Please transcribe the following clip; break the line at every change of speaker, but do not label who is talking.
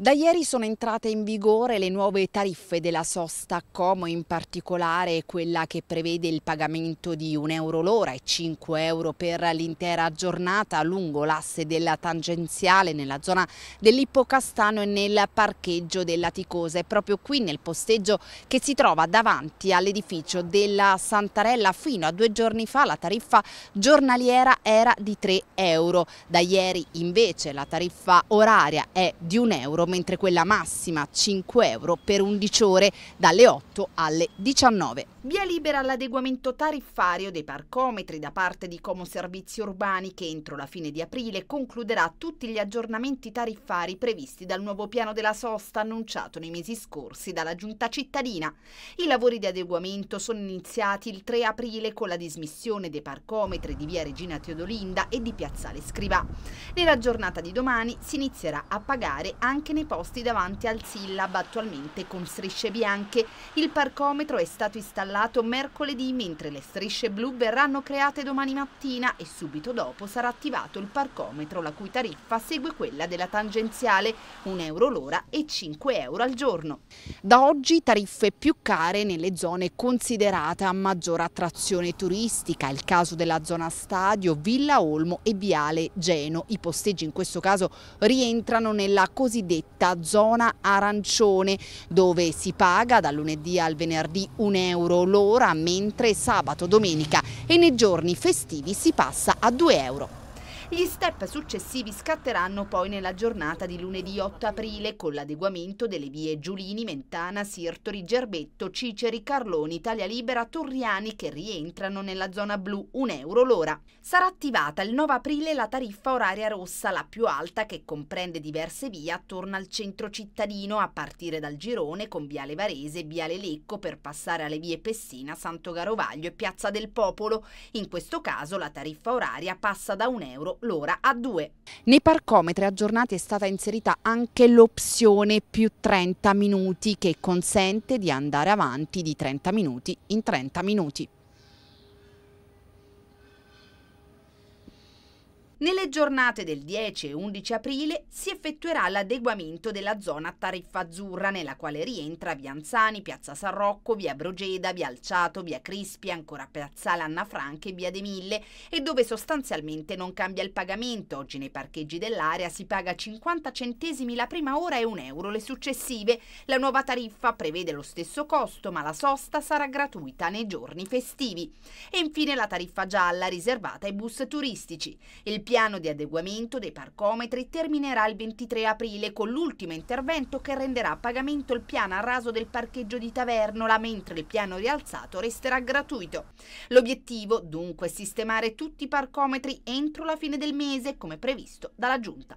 Da ieri sono entrate in vigore le nuove tariffe della sosta Como, in particolare quella che prevede il pagamento di 1 euro l'ora e 5 euro per l'intera giornata lungo l'asse della tangenziale nella zona dell'Ippocastano e nel parcheggio della Ticosa. È proprio qui nel posteggio che si trova davanti all'edificio della Santarella. Fino a due giorni fa la tariffa giornaliera era di 3 euro. Da ieri invece la tariffa oraria è di 1 euro mentre quella massima 5 euro per 11 ore dalle 8 alle 19. Via libera all'adeguamento tariffario dei parcometri da parte di Como Servizi Urbani che entro la fine di aprile concluderà tutti gli aggiornamenti tariffari previsti dal nuovo piano della sosta annunciato nei mesi scorsi dalla Giunta cittadina. I lavori di adeguamento sono iniziati il 3 aprile con la dismissione dei parcometri di via Regina Teodolinda e di Piazzale Scrivà. Nella giornata di domani si inizierà a pagare anche nei posti davanti al Sillab attualmente con strisce bianche. Il parcometro è stato installato segnalato mercoledì, mentre le strisce blu verranno create domani mattina e subito dopo sarà attivato il parcometro, la cui tariffa segue quella della tangenziale, 1 euro l'ora e 5 euro al giorno. Da oggi tariffe più care nelle zone considerate a maggior attrazione turistica, il caso della zona stadio, Villa Olmo e Viale Geno. I posteggi in questo caso rientrano nella cosiddetta zona arancione, dove si paga dal lunedì al venerdì 1 euro l'ora, mentre sabato, domenica e nei giorni festivi si passa a 2 euro. Gli step successivi scatteranno poi nella giornata di lunedì 8 aprile con l'adeguamento delle vie Giulini, Mentana, Sirtori, Gerbetto, Ciceri, Carloni, Italia Libera, Torriani che rientrano nella zona blu, 1 euro l'ora. Sarà attivata il 9 aprile la tariffa oraria rossa, la più alta che comprende diverse vie attorno al centro cittadino a partire dal girone con Viale Varese e Viale Lecco per passare alle vie Pessina, Santo Garovaglio e Piazza del Popolo. In questo caso la tariffa oraria passa da 1 euro l'ora a 2. Nei parcometri aggiornati è stata inserita anche l'opzione più 30 minuti che consente di andare avanti di 30 minuti in 30 minuti. Nelle giornate del 10 e 11 aprile si effettuerà l'adeguamento della zona tariffa azzurra nella quale rientra via Anzani, piazza San Rocco, via Brogeda, via Alciato, via Crispi, ancora piazzale Anna Franca e via De Mille e dove sostanzialmente non cambia il pagamento. Oggi nei parcheggi dell'area si paga 50 centesimi la prima ora e 1 euro le successive. La nuova tariffa prevede lo stesso costo ma la sosta sarà gratuita nei giorni festivi. E infine la tariffa gialla riservata ai bus turistici. Il piano di adeguamento dei parcometri terminerà il 23 aprile con l'ultimo intervento che renderà a pagamento il piano a raso del parcheggio di Tavernola, mentre il piano rialzato resterà gratuito. L'obiettivo, dunque, è sistemare tutti i parcometri entro la fine del mese, come previsto dalla Giunta.